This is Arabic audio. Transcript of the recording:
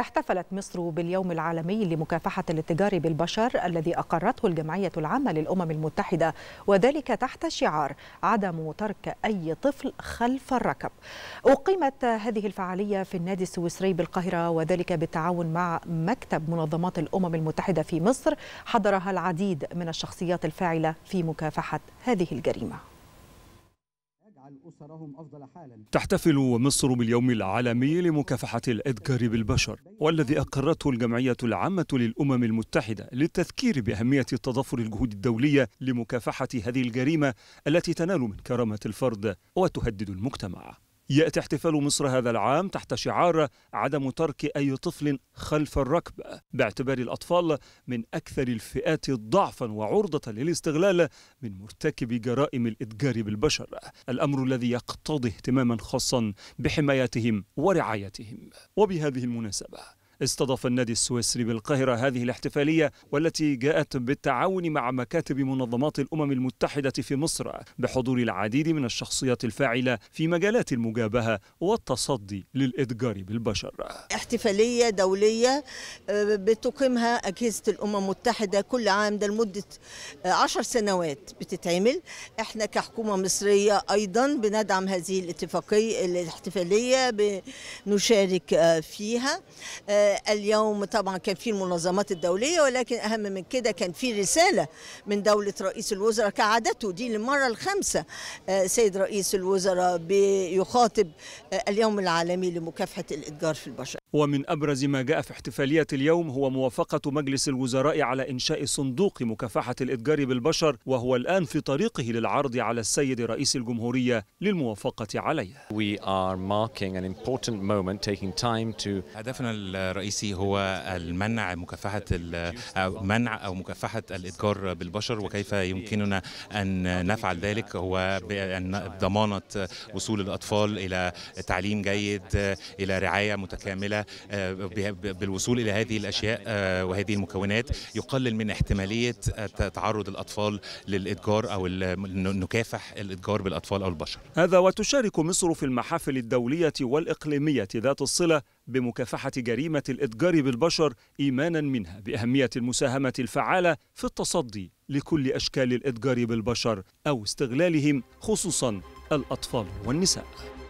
احتفلت مصر باليوم العالمي لمكافحة الاتجار بالبشر الذي أقرته الجمعية العامة للأمم المتحدة وذلك تحت شعار عدم ترك أي طفل خلف الركب أقيمت هذه الفعالية في النادي السويسري بالقاهرة وذلك بالتعاون مع مكتب منظمات الأمم المتحدة في مصر حضرها العديد من الشخصيات الفاعلة في مكافحة هذه الجريمة ويجعل أسرهم أفضل حالا تحتفل مصر باليوم العالمي لمكافحة الإذكار بالبشر والذي أقرته الجمعية العامة للأمم المتحدة للتذكير بأهمية تضافر الجهود الدولية لمكافحة هذه الجريمة التي تنال من كرامة الفرد وتهدد المجتمع يأتي احتفال مصر هذا العام تحت شعار عدم ترك أي طفل خلف الركب باعتبار الأطفال من أكثر الفئات ضعفا وعرضة للاستغلال من مرتكبي جرائم الإتجار بالبشر الأمر الذي يقتضي اهتماما خاصا بحمايتهم ورعايتهم وبهذه المناسبة استضاف النادي السويسري بالقاهرة هذه الاحتفالية والتي جاءت بالتعاون مع مكاتب منظمات الأمم المتحدة في مصر بحضور العديد من الشخصيات الفاعلة في مجالات المجابهة والتصدي للإتجار بالبشر احتفالية دولية آه، بتقيمها أجهزة الأمم المتحدة كل عام ده لمدة آه، عشر سنوات بتتعمل احنا كحكومة مصرية أيضا بندعم هذه الاتفاقية الاحتفالية بنشارك آه، فيها اليوم طبعا كان في المنظمات الدوليه ولكن اهم من كده كان في رساله من دوله رئيس الوزراء كعادته دي للمره الخامسه آه، سيد رئيس الوزراء بيخاطب آه، اليوم العالمي لمكافحه الاتجار في البشر ومن أبرز ما جاء في احتفالية اليوم هو موافقة مجلس الوزراء على إنشاء صندوق مكافحة الإتجار بالبشر وهو الآن في طريقه للعرض على السيد رئيس الجمهورية للموافقة عليه هدفنا الرئيسي هو المنع مكافحة منع أو مكافحة الإتجار بالبشر وكيف يمكننا أن نفعل ذلك هو ضمانة وصول الأطفال إلى تعليم جيد إلى رعاية متكاملة آه، بالوصول الى هذه الاشياء آه، وهذه المكونات يقلل من احتماليه آه، تعرض الاطفال للاتجار او نكافح الاتجار بالاطفال او البشر. هذا وتشارك مصر في المحافل الدوليه والاقليميه ذات الصله بمكافحه جريمه الاتجار بالبشر ايمانا منها باهميه المساهمه الفعاله في التصدي لكل اشكال الاتجار بالبشر او استغلالهم خصوصا الاطفال والنساء.